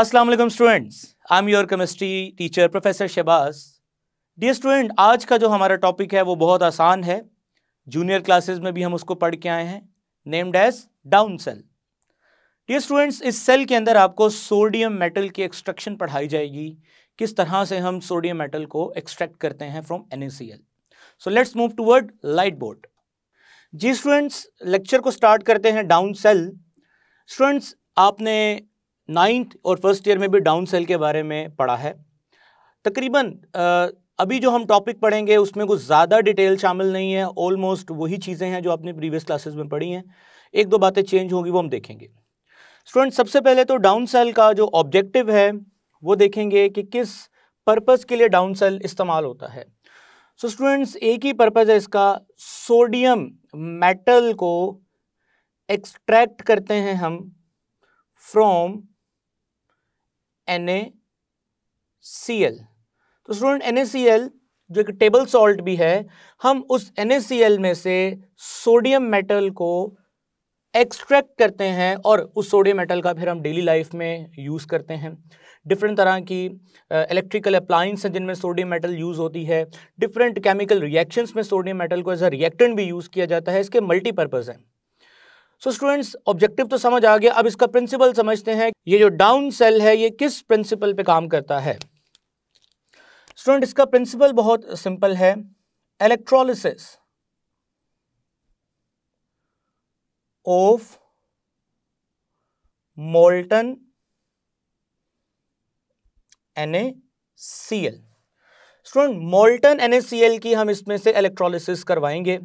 अस्सलाम वालेकुम students I am your chemistry teacher professor Shahbaz dear student आज का जो हमारा टॉपिक है वो बहुत आसान है जूनियर क्लासेस में भी हम उसको पढ़ के आए हैं named as down cell dear students इस सेल के अंदर आपको सोडियम मेटल की एक्सट्रैक्शन पढ़ाई जाएगी किस तरह से हम सोडियम मेटल को एक्सट्रैक्ट करते हैं from N so let's move toward light board जी स्टूडेंट्स लेक्चर को स्टार्ट करते हैं डाउन सेल स्टूडेंट्स आपने नाइन्थ और फर्स्ट ईयर में भी डाउन सेल के बारे में पढ़ा है तकरीबन अभी जो हम टॉपिक पढ़ेंगे उसमें कुछ ज़्यादा डिटेल शामिल नहीं है ऑलमोस्ट वही चीज़ें हैं जो आपने प्रीवियस क्लासेस में पढ़ी हैं एक दो बातें चेंज होगी वो हम देखेंगे स्टूडेंट सबसे पहले तो डाउन सेल का जो ऑब्जेक्टिव है वो देखेंगे कि किस पर्पज़ के लिए डाउन सेल इस्तेमाल होता है सो so, स्टूडेंट्स एक ही पर्पज़ है इसका सोडियम मेटल को एक्सट्रैक्ट करते हैं हम from N A C L तो student N A C L जो एक टेबल सॉल्ट भी है हम उस एन ए सी एल में से सोडियम मेटल को एक्सट्रैक्ट करते हैं और उस सोडियम मेटल का फिर हम डेली लाइफ में यूज़ करते हैं डिफरेंट तरह की इलेक्ट्रिकल uh, अप्लाइंस हैं जिनमें सोडियम मेटल यूज़ होती है डिफरेंट केमिकल रिएक्शंस में सोडियम मेटल को एज अ रिएक्टेंट भी यूज़ किया जाता है इसके मल्टीपर्पज़ हैं सो स्टूडेंट्स ऑब्जेक्टिव तो समझ आ गया अब इसका प्रिंसिपल समझते हैं ये जो डाउन सेल है ये किस प्रिंसिपल पे काम करता है स्टूडेंट इसका प्रिंसिपल बहुत सिंपल है electrolysis of molten N student molten N की हम इसमें से इलेक्ट्रोलिसिस करवाएंगे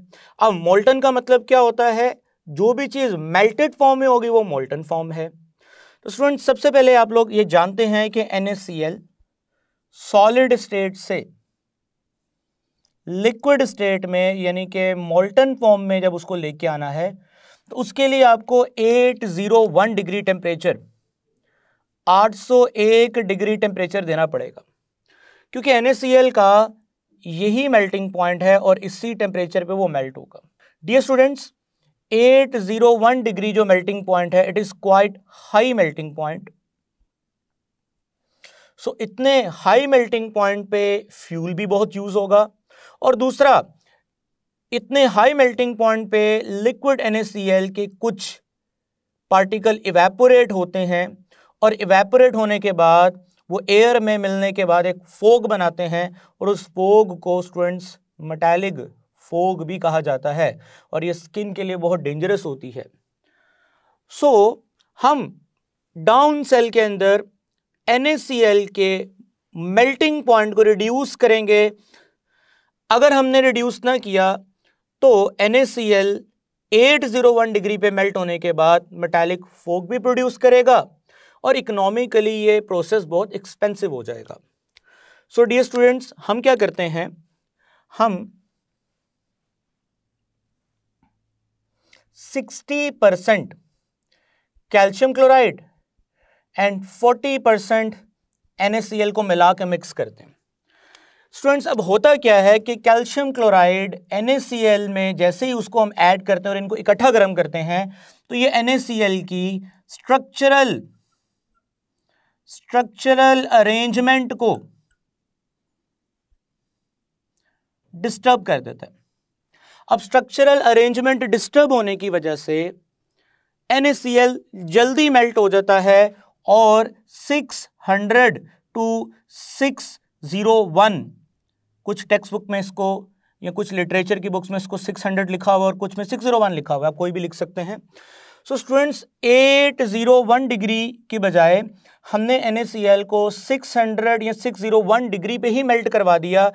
अब मोल्टन का मतलब क्या होता है जो भी चीज़ मेल्टेड फॉर्म में होगी वो मोल्टन फॉर्म है तो स्टूडेंट सबसे पहले आप लोग ये जानते हैं कि एन सॉलिड स्टेट से लिक्विड स्टेट में यानी कि मोल्टन फॉर्म में जब उसको लेके आना है तो उसके लिए आपको 801 डिग्री टेम्परेचर 801 डिग्री टेम्परेचर देना पड़ेगा क्योंकि एन का यही मेल्टिंग पॉइंट है और इसी टेम्परेचर पे वो मेल्ट होगा डियर स्टूडेंट्स 801 डिग्री जो मेल्टिंग पॉइंट है it is quite high melting point so इतने हाई मेल्टिंग पॉइंट पे फ्यूल भी बहुत यूज होगा और दूसरा इतने हाई मेल्टिंग पॉइंट पे लिक्विड NaCl के कुछ पार्टिकल इवेपोरेट होते हैं और इवेपोरेट होने के बाद वो एयर में मिलने के बाद एक फोग बनाते हैं और उस फोग को स्टूडेंट्स मटैलिक फोग भी कहा जाता है और ये स्किन के लिए बहुत डेंजरस होती है सो so, हम डाउन सेल के अंदर एन के मेल्टिंग पॉइंट को रिड्यूस करेंगे अगर हमने रिड्यूस ना किया तो एन 801 डिग्री पे मेल्ट होने के बाद मेटालिक फोक भी प्रोड्यूस करेगा और इकोनॉमिकली ये प्रोसेस बहुत एक्सपेंसिव हो जाएगा सो डियर स्टूडेंट्स हम क्या करते हैं हम 60 percent calcium chloride and 40 percent N को मिला के मिक्स करते हैं स्टूडेंट्स अब होता क्या है कि कैल्शियम क्लोराइड एन में जैसे ही उसको हम ऐड करते हैं और इनको इकट्ठा गर्म करते हैं तो ये एन की स्ट्रक्चरल स्ट्रक्चरल अरेंजमेंट को डिस्टर्ब कर देता है अब स्ट्रक्चरल अरेंजमेंट डिस्टर्ब होने की वजह से एन जल्दी मेल्ट हो जाता है और 600 टू 601 कुछ टेक्स्ट बुक में इसको या कुछ लिटरेचर की बुक्स में इसको 600 लिखा हुआ और कुछ में 601 लिखा हुआ आप कोई भी लिख सकते हैं सो स्टूडेंट्स 801 डिग्री की बजाय हमने एन को 600 या 601 डिग्री पे ही मेल्ट करवा दिया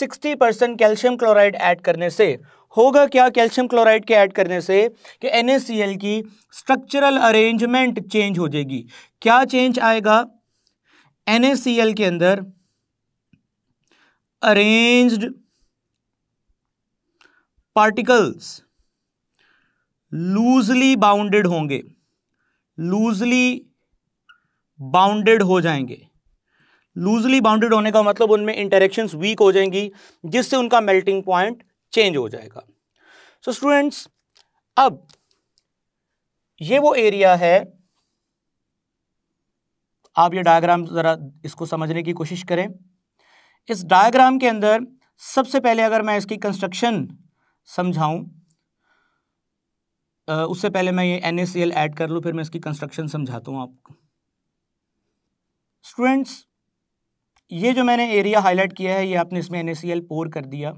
60 परसेंट कैल्शियम क्लोराइड ऐड करने से होगा क्या कैल्शियम क्लोराइड के ऐड करने से कि एन की स्ट्रक्चरल अरेंजमेंट चेंज हो जाएगी क्या चेंज आएगा एन के अंदर अरेंज्ड पार्टिकल्स लूजली बाउंडेड होंगे लूजली बाउंडेड हो जाएंगे लूजली बाउंडेड होने का मतलब उनमें इंटरेक्शंस वीक हो जाएंगी जिससे उनका मेल्टिंग पॉइंट चेंज हो जाएगा सो so स्टूडेंट्स अब ये वो एरिया है आप ये डायग्राम ज़रा इसको समझने की कोशिश करें इस डायग्राम के अंदर सबसे पहले अगर मैं इसकी कंस्ट्रक्शन समझाऊं उससे पहले मैं ये एन ऐड कर लूँ फिर मैं इसकी कंस्ट्रक्शन समझाता हूँ आपको स्टूडेंट्स ये जो मैंने एरिया हाईलाइट किया है ये आपने इसमें एन पोर कर दिया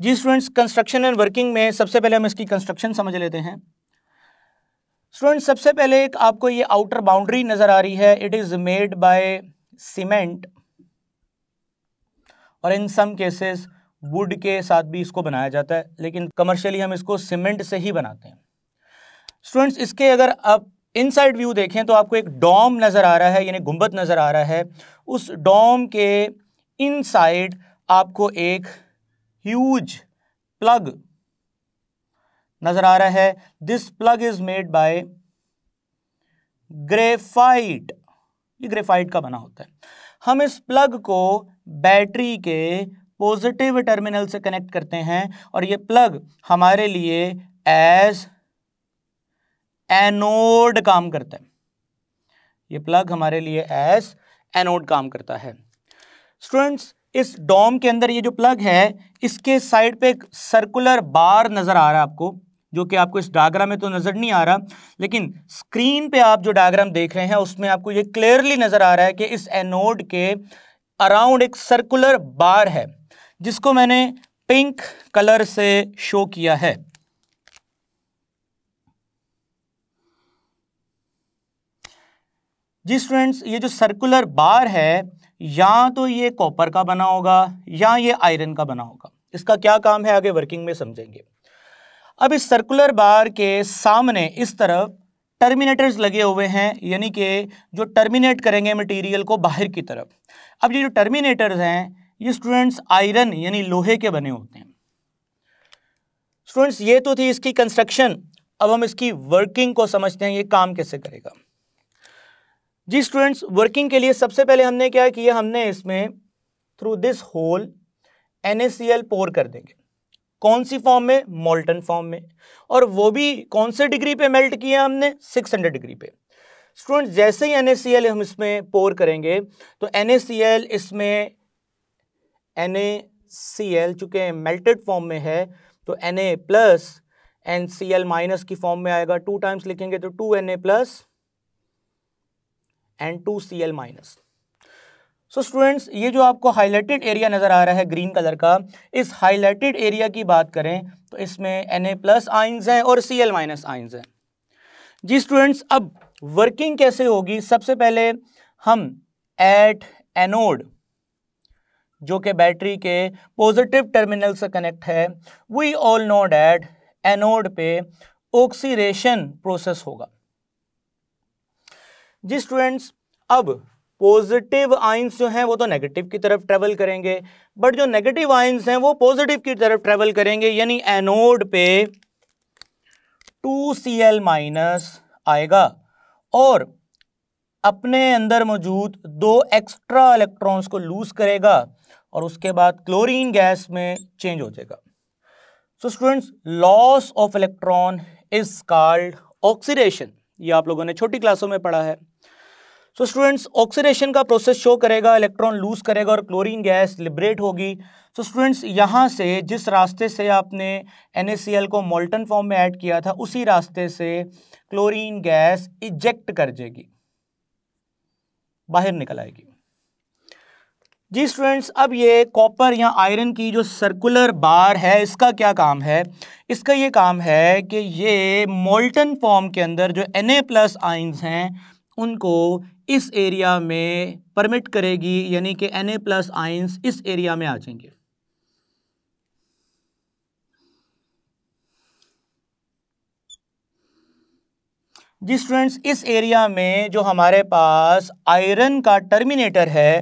जी स्टूडेंट्स कंस्ट्रक्शन एंड वर्किंग में सबसे पहले हम इसकी कंस्ट्रक्शन समझ लेते हैं स्टूडेंट्स सबसे पहले एक आपको ये आउटर बाउंड्री नज़र आ रही है it is made by cement और इन सम केसेस वुड के साथ भी इसको बनाया जाता है लेकिन कमर्शियली हम इसको सीमेंट से ही बनाते हैं स्टूडेंट्स इसके अगर आप इनसाइड व्यू देखें तो आपको एक डॉम नज़र आ रहा है यानी गुम्बद नज़र आ रहा है उस डॉम के इनसाइड आपको एक ह्यूज प्लग नजर आ रहा है this plug is made by graphite ये ग्रेफाइट का बना होता है हम इस प्लग को बैटरी के पॉजिटिव टर्मिनल से कनेक्ट करते हैं और ये प्लग हमारे लिए एज एनोड काम करता है ये प्लग हमारे लिए एज एनोड काम करता है स्टूडेंट्स इस डोम के अंदर ये जो प्लग है इसके साइड पे एक सर्कुलर बार नज़र आ रहा है आपको जो कि आपको इस डायग्राम में तो नज़र नहीं आ रहा लेकिन स्क्रीन पे आप जो डायग्राम देख रहे हैं उसमें आपको ये क्लियरली नज़र आ रहा है कि इस एनोड के अराउंड एक सर्कुलर बार है जिसको मैंने पिंक कलर से शो किया है जी स्टूडेंट्स ये जो सर्कुलर बार है या तो ये कॉपर का बना होगा या ये आयरन का बना होगा इसका क्या काम है आगे वर्किंग में समझेंगे अब इस सर्कुलर बार के सामने इस तरफ टर्मिनेटर्स लगे हुए हैं यानी कि जो टर्मिनेट करेंगे मटेरियल को बाहर की तरफ अब ये जो टर्मिनेटर्स हैं ये स्टूडेंट्स आयरन यानी लोहे के बने होते हैं स्टूडेंट्स ये तो थी इसकी कंस्ट्रक्शन अब हम इसकी वर्किंग को समझते हैं ये काम कैसे करेगा जी स्टूडेंट्स वर्किंग के लिए सबसे पहले हमने क्या किया हमने इसमें through this hole N pour कर देंगे कौन सी फॉर्म में मोल्टन फॉर्म में और वो भी कौन से डिग्री पे मेल्ट किया हमने 600 डिग्री पे स्टूडेंट्स जैसे ही एन हम इसमें पोर करेंगे तो एन इसमें एन ए सी एल चूंकि मेल्टेड फॉर्म में है तो N A plus N C L minus की फॉर्म में आएगा टू टाइम्स लिखेंगे तो two N A plus N two C L minus so students ये जो आपको हाईलाइटेड एरिया नज़र आ रहा है ग्रीन कलर का इस हाईलाइटेड एरिया की बात करें तो इसमें एन ए प्लस आइन्स है और सी एल माइनस आइंस है जी स्टूडेंट्स अब वर्किंग कैसे होगी सबसे पहले हम एट एनोड जो कि बैटरी के पॉजिटिव टर्मिनल से कनेक्ट है we all know that anode पे ऑक्सीडेशन प्रोसेस होगा जी स्टूडेंट्स अब पॉजिटिव आइंस जो हैं वो तो नेगेटिव की तरफ ट्रेवल करेंगे बट जो नेगेटिव आइंस हैं वो पॉजिटिव की तरफ ट्रेवल करेंगे यानी एनोड पे टू सी एल माइनस आएगा और अपने अंदर मौजूद दो एक्स्ट्रा इलेक्ट्रॉन्स को लूज करेगा और उसके बाद क्लोरीन गैस में चेंज हो जाएगा so students loss of electron is called oxidation ये आप लोगों ने छोटी क्लासों में पढ़ा है सो स्टूडेंट्स ऑक्सीडेशन का प्रोसेस शो करेगा इलेक्ट्रॉन लूज करेगा और क्लोरीन गैस लिबरेट होगी सो स्टूडेंट्स यहाँ से जिस रास्ते से आपने एन को मोल्टन फॉर्म में ऐड किया था उसी रास्ते से क्लोरीन गैस इजेक्ट कर जाएगी बाहर निकल आएगी जी स्टूडेंट्स अब ये कॉपर या आयरन की जो सर्कुलर बार है इसका क्या काम है इसका ये काम है कि ये मोल्टन फॉर्म के अंदर जो एन प्लस आइंस हैं उनको इस एरिया में परमिट करेगी यानी कि एन प्लस आइंस इस एरिया में आ जाएंगे जी स्टूडेंट्स इस एरिया में जो हमारे पास आयरन का टर्मिनेटर है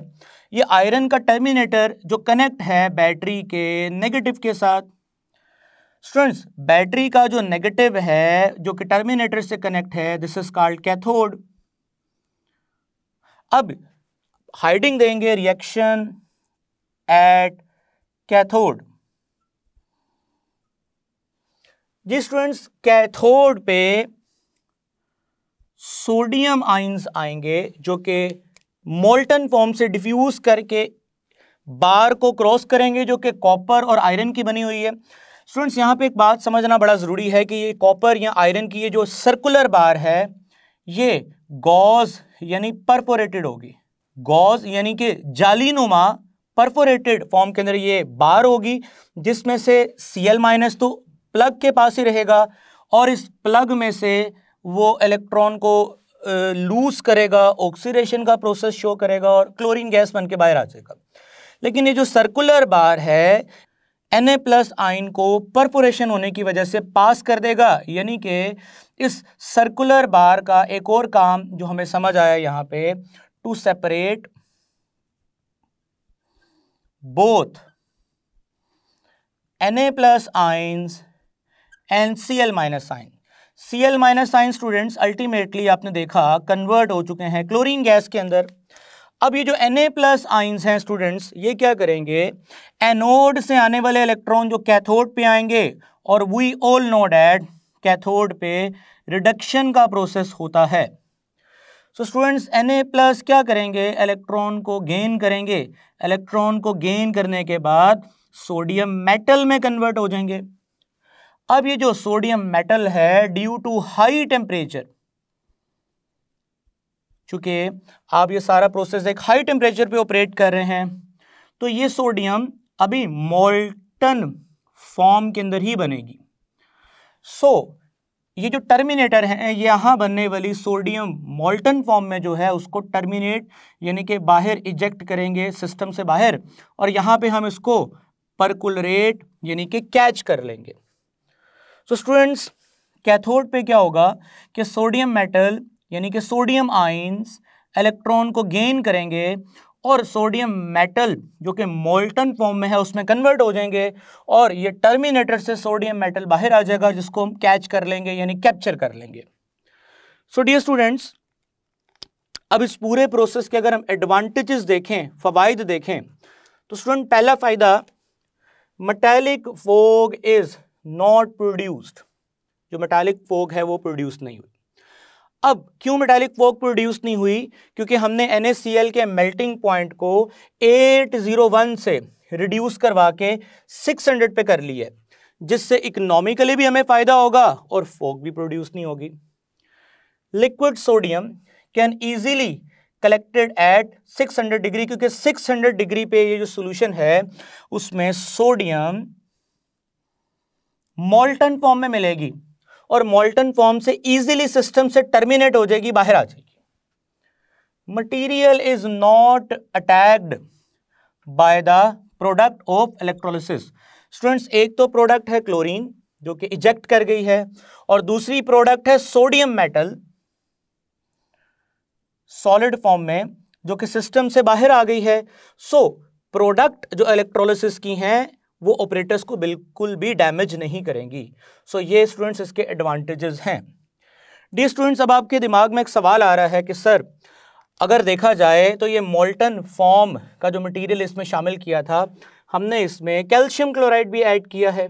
ये आयरन का टर्मिनेटर जो कनेक्ट है बैटरी के नेगेटिव के साथ स्टूडेंट्स बैटरी का जो नेगेटिव है जो कि टर्मिनेटर से कनेक्ट है दिस इज कॉल्ड कैथोड अब हाइडिंग देंगे रिएक्शन एट कैथोड जी स्टूडेंट्स कैथोड पे सोडियम आइंस आएंगे जो कि मोल्टन फॉर्म से डिफ्यूज करके बार को क्रॉस करेंगे जो कि कॉपर और आयरन की बनी हुई है स्टूडेंट्स यहाँ पे एक बात समझना बड़ा ज़रूरी है कि ये कॉपर या आयरन की ये जो सर्कुलर बार है ये गॉज यानी परफोरेटेड होगी गॉज यानी कि जालीनुमा परफोरेटेड फॉर्म के अंदर ये बार होगी जिसमें से सी एल माइनस तो प्लग के पास ही रहेगा और इस प्लग में से वो इलेक्ट्रॉन को लूज करेगा ऑक्सीडेशन का प्रोसेस शो करेगा और क्लोरीन गैस बन के बाहर आ जाएगा लेकिन ये जो सर्कुलर बार है एन प्लस आइन को परपोरेशन होने की वजह से पास कर देगा यानी कि इस सर्कुलर बार का एक और काम जो हमें समझ आया यहाँ पे to separate both Na plus N C L minus ion C L minus sign students ultimately आपने देखा कन्वर्ट हो चुके हैं क्लोरीन गैस के अंदर अब ये जो Na प्लस आइन्स हैं स्टूडेंट्स ये क्या करेंगे एनोड से आने वाले इलेक्ट्रॉन जो कैथोड पे आएंगे और we all know that cathode पे रिडक्शन का प्रोसेस होता है सो स्टूडेंट्स Na प्लस क्या करेंगे इलेक्ट्रॉन को गेन करेंगे इलेक्ट्रॉन को गेन करने के बाद सोडियम मेटल में कन्वर्ट हो जाएंगे अब ये जो सोडियम मेटल है ड्यू टू हाई टेम्परेचर चूंकि आप ये सारा प्रोसेस एक हाई टेम्परेचर पे ऑपरेट कर रहे हैं तो ये सोडियम अभी मोल्टन फॉर्म के अंदर ही बनेगी सो so, ये जो टर्मिनेटर है यहां बनने वाली सोडियम मोल्टन फॉर्म में जो है उसको टर्मिनेट यानी कि बाहर इजेक्ट करेंगे सिस्टम से बाहर और यहां पे हम इसको परकुलरेट यानी कि कैच कर लेंगे सो स्टूडेंट्स कैथोड पे क्या होगा कि सोडियम मेटल यानी कि सोडियम आइंस इलेक्ट्रॉन को गेन करेंगे और सोडियम मेटल जो कि मोल्टन फॉर्म में है उसमें कन्वर्ट हो जाएंगे और ये टर्मिनेटर से सोडियम मेटल बाहर आ जाएगा जिसको हम कैच कर लेंगे यानी कैप्चर कर लेंगे सो डियर स्टूडेंट्स अब इस पूरे प्रोसेस के अगर हम एडवांटेजेस देखें फ़वाद देखें तो स्टूडेंट पहला फ़ायदा metallic fog is not produced जो मेटालिक फोक है वो प्रोड्यूस नहीं हुई अब क्यों मेटालिक फोक प्रोड्यूस नहीं हुई क्योंकि हमने एन के मेल्टिंग पॉइंट को 801 से रिड्यूस करवा के 600 पे कर लिया है जिससे इकोनॉमिकली भी हमें फ़ायदा होगा और फोक भी प्रोड्यूस नहीं होगी liquid sodium can easily collected at 600 degree क्योंकि 600 डिग्री पे ये जो सोल्यूशन है उसमें सोडियम मोल्टन फॉर्म में मिलेगी और मोल्टन फॉर्म से इजीली सिस्टम से टर्मिनेट हो जाएगी बाहर आ जाएगी material is not attacked by the product of electrolysis students एक तो प्रोडक्ट है क्लोरीन जो कि इजेक्ट कर गई है और दूसरी प्रोडक्ट है सोडियम मेटल सॉलिड फॉर्म में जो कि सिस्टम से बाहर आ गई है सो so, प्रोडक्ट जो इलेक्ट्रोलिसिस की हैं वो ऑपरेटर्स को बिल्कुल भी डैमेज नहीं करेंगी सो so, ये स्टूडेंट्स इसके एडवांटेजेस हैं डी स्टूडेंट्स अब आपके दिमाग में एक सवाल आ रहा है कि सर अगर देखा जाए तो ये मोल्टन फॉर्म का जो मटेरियल इसमें शामिल किया था हमने इसमें कैल्शियम क्लोराइड भी ऐड किया है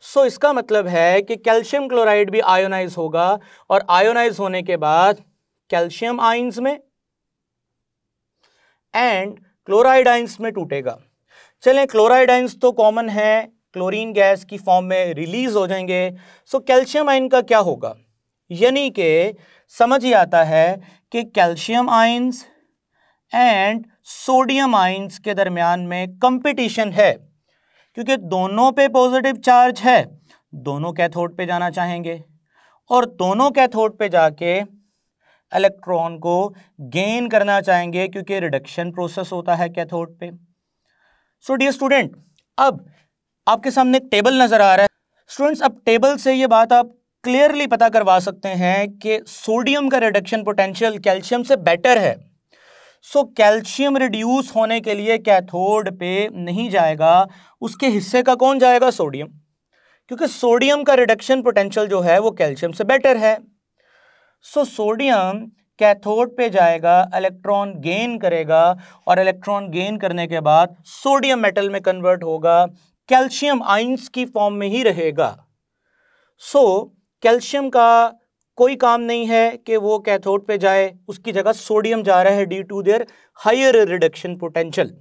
सो so, इसका मतलब है कि कैल्शियम क्लोराइड भी आयोनाइज होगा और आयोनाइज होने के बाद कैल्शियम आइंस में एंड क्लोराइड आइंस में टूटेगा चलें क्लोराइड आइंस तो कॉमन है क्लोरीन गैस की फॉर्म में रिलीज हो जाएंगे सो कैल्शियम आइन का क्या होगा यानी कि समझ ही आता है कि calcium ions and sodium ions के दरमियान में कंपटीशन है क्योंकि दोनों पे पॉजिटिव चार्ज है दोनों कैथोड पे जाना चाहेंगे और दोनों कैथोड पे जाके इलेक्ट्रॉन को गेन करना चाहेंगे क्योंकि रिडक्शन प्रोसेस होता है कैथोड पे सो डियर स्टूडेंट अब आपके सामने एक टेबल नज़र आ रहा है स्टूडेंट्स अब टेबल से ये बात आप क्लियरली पता करवा सकते हैं कि सोडियम का रिडक्शन पोटेंशियल कैल्शियम से बेटर है सो कैल्शियम रिड्यूस होने के लिए कैथोड पे नहीं जाएगा उसके हिस्से का कौन जाएगा सोडियम क्योंकि सोडियम का रिडक्शन पोटेंशियल जो है वो कैल्शियम से बेटर है सो सोडियम कैथोड पे जाएगा इलेक्ट्रॉन गेन करेगा और इलेक्ट्रॉन गेन करने के बाद सोडियम मेटल में कन्वर्ट होगा कैल्शियम आइंस की फॉर्म में ही रहेगा सो so, कैल्शियम का कोई काम नहीं है कि वो कैथोड पे जाए उसकी जगह सोडियम जा रहा है due to their higher reduction potential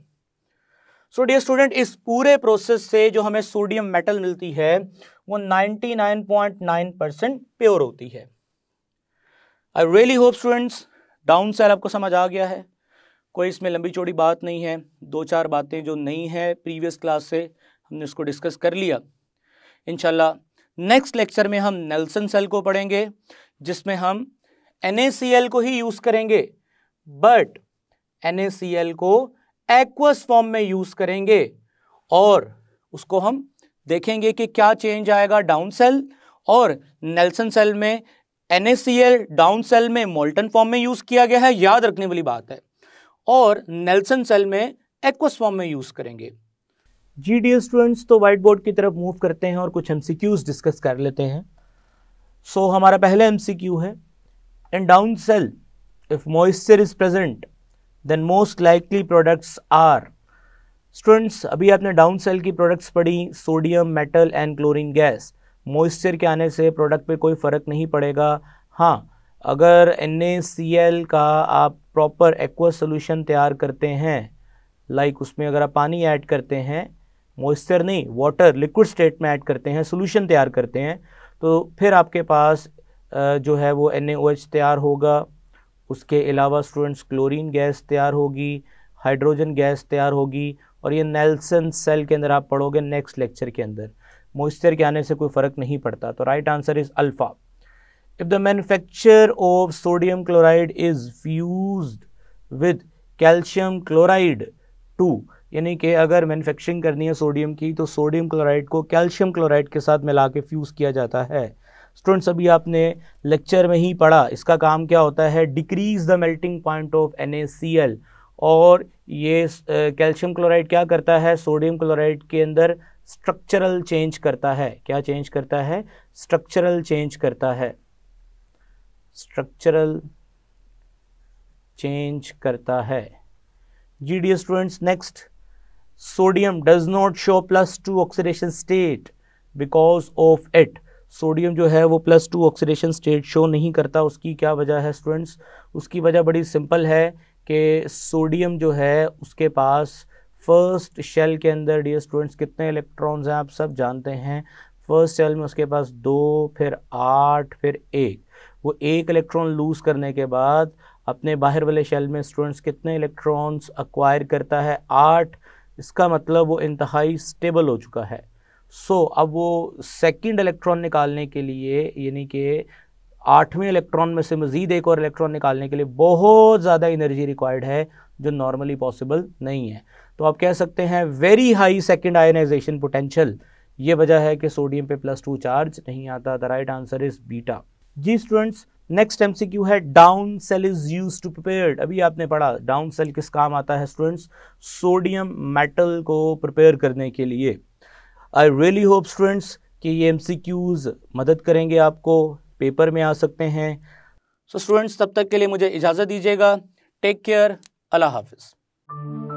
so dear student इस पूरे प्रोसेस से जो हमें सोडियम मेटल मिलती है वो 99.9 परसेंट प्योर होती है I really hope students down cell आपको समझ आ गया है कोई इसमें लंबी चौड़ी बात नहीं है दो चार बातें जो नहीं है प्रीवियस क्लास से हमने उसको डिस्कस कर लिया इनशाला नेक्स्ट लेक्चर में हम नेल्सन सेल को पढ़ेंगे जिसमें हम एन को ही यूज़ करेंगे बट एन को एक्वस फॉर्म में यूज़ करेंगे और उसको हम देखेंगे कि क्या चेंज आएगा डाउन सेल और नेल्सन सेल में एनएसीएल डाउन सेल में मोल्टन फॉर्म में यूज किया गया है याद रखने वाली बात है और नेल्सन सेल में एक्वस फॉर्म में यूज करेंगे जी डी स्टूडेंट्स तो व्हाइट बोर्ड की तरफ मूव करते हैं और कुछ एम डिस्कस कर लेते हैं सो so, हमारा पहला एम है in down cell if moisture is present then most likely products are students अभी आपने डाउन सेल की प्रोडक्ट्स पढ़ी sodium metal and chlorine gas moisture के आने से प्रोडक्ट पे कोई फ़र्क नहीं पड़ेगा हाँ अगर एन का आप प्रॉपर एक्वा सोल्यूशन तैयार करते हैं लाइक like उसमें अगर आप पानी ऐड करते हैं मॉइस्चर नहीं वाटर लिक्विड स्टेट में ऐड करते हैं सोल्यूशन तैयार करते हैं तो फिर आपके पास जो है वो एन तैयार होगा उसके अलावा स्टूडेंट्स क्लोरीन गैस तैयार होगी हाइड्रोजन गैस तैयार होगी और ये नेल्सन सेल के अंदर आप पढ़ोगे नेक्स्ट लेक्चर के अंदर मॉइस्चर के आने से कोई फ़र्क नहीं पड़ता तो right answer is alpha if the manufacture of sodium chloride is fuse with calcium chloride too यानी कि अगर मैनुफैक्चरिंग करनी है सोडियम की तो सोडियम क्लोराइड को कैल्शियम क्लोराइड के साथ मिला के फ्यूज़ किया जाता है स्टूडेंट्स अभी आपने लेक्चर में ही पढ़ा इसका काम क्या होता है decrease the melting point of N और ये कैल्शियम क्लोराइड क्या करता है सोडियम क्लोराइड के अंदर स्ट्रक्चरल चेंज करता है क्या चेंज करता है स्ट्रक्चरल चेंज करता है स्ट्रक्चरल चेंज करता है जी dear students next sodium does not show plus two oxidation state because of it sodium जो है वो plus two oxidation state show नहीं करता उसकी क्या वजह है स्टूडेंट्स उसकी वजह बड़ी सिंपल है कि सोडियम जो है उसके पास फर्स्ट शेल के अंदर डियर स्टूडेंट्स कितने इलेक्ट्रॉन्स हैं आप सब जानते हैं फर्स्ट शेल में उसके पास दो फिर आठ फिर एक वो एक इलेक्ट्रॉन लूज करने के बाद अपने बाहर वाले शेल में स्टूडेंट्स कितने इलेक्ट्रॉन्स अक्वायर करता है आठ इसका मतलब वो इंतहाई स्टेबल हो चुका है सो so, अब वो सेकंड इलेक्ट्रॉन निकालने के लिए यानी कि आठवें इलेक्ट्रॉन में से मज़ीद एक और इलेक्ट्रॉन निकालने के लिए बहुत ज़्यादा एनर्जी रिक्वायर्ड है जो नॉर्मली पॉसिबल नहीं है तो आप कह सकते हैं very high second ionisation potential ये वजह है कि सोडियम पे प्लस टू चार्ज नहीं आता the right answer is beta जी स्टूडेंट्स नेक्स्ट क्यू है down cell is use to prepare अभी आपने पढ़ा डाउन सेल किस काम आता है स्टूडेंट्स सोडियम मेटल को प्रिपेयर करने के लिए आई रियली होप स्टूडेंट्स कि ये क्यूज मदद करेंगे आपको पेपर में आ सकते हैं सो so, स्टूडेंट्स तब तक के लिए मुझे इजाज़त दीजिएगा टेक केयर अल्लाह हाफिज़